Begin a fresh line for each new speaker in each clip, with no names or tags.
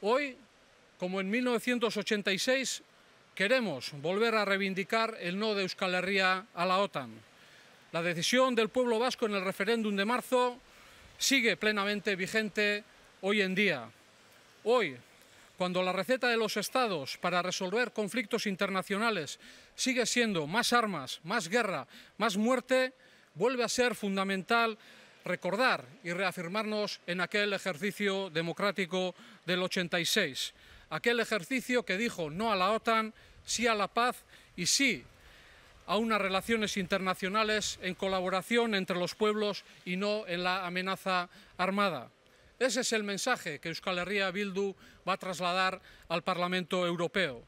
Hoy, como en 1986, queremos volver a reivindicar el no de Euskal Herria a la OTAN. La decisión del pueblo vasco en el referéndum de marzo sigue plenamente vigente hoy en día. Hoy, cuando la receta de los estados para resolver conflictos internacionales sigue siendo más armas, más guerra, más muerte, vuelve a ser fundamental recordar y reafirmarnos en aquel ejercicio democrático del 86, aquel ejercicio que dijo no a la OTAN, sí a la paz y sí a unas relaciones internacionales en colaboración entre los pueblos y no en la amenaza armada. Ese es el mensaje que Euskal Herria Bildu va a trasladar al Parlamento Europeo.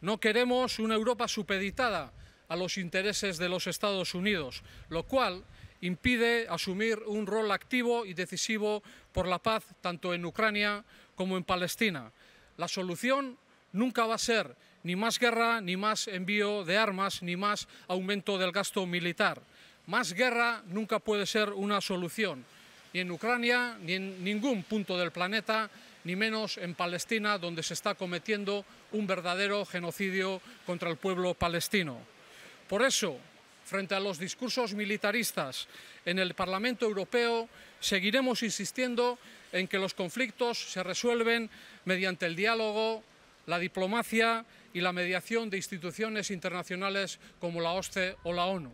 No queremos una Europa supeditada a los intereses de los Estados Unidos, lo cual impide asumir un rol activo y decisivo por la paz tanto en Ucrania como en Palestina. La solución nunca va a ser ni más guerra, ni más envío de armas, ni más aumento del gasto militar. Más guerra nunca puede ser una solución, ni en Ucrania, ni en ningún punto del planeta, ni menos en Palestina, donde se está cometiendo un verdadero genocidio contra el pueblo palestino. Por eso, frente a los discursos militaristas. En el Parlamento Europeo seguiremos insistiendo en que los conflictos se resuelven mediante el diálogo, la diplomacia y la mediación de instituciones internacionales como la OSCE o la ONU.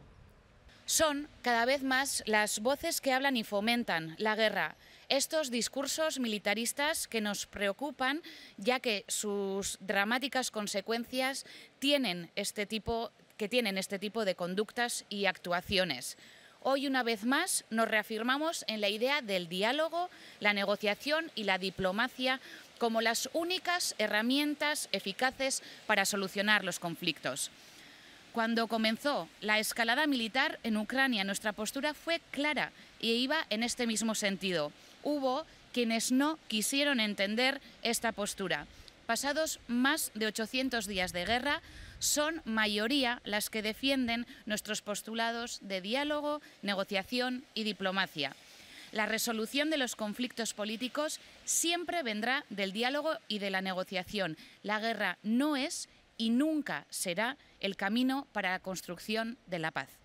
Son cada vez más las voces que hablan y fomentan la guerra. Estos discursos militaristas que nos preocupan, ya que sus dramáticas consecuencias tienen este tipo de que tienen este tipo de conductas y actuaciones. Hoy, una vez más, nos reafirmamos en la idea del diálogo, la negociación y la diplomacia como las únicas herramientas eficaces para solucionar los conflictos. Cuando comenzó la escalada militar en Ucrania, nuestra postura fue clara y iba en este mismo sentido. Hubo quienes no quisieron entender esta postura. Pasados más de 800 días de guerra, son mayoría las que defienden nuestros postulados de diálogo, negociación y diplomacia. La resolución de los conflictos políticos siempre vendrá del diálogo y de la negociación. La guerra no es y nunca será el camino para la construcción de la paz.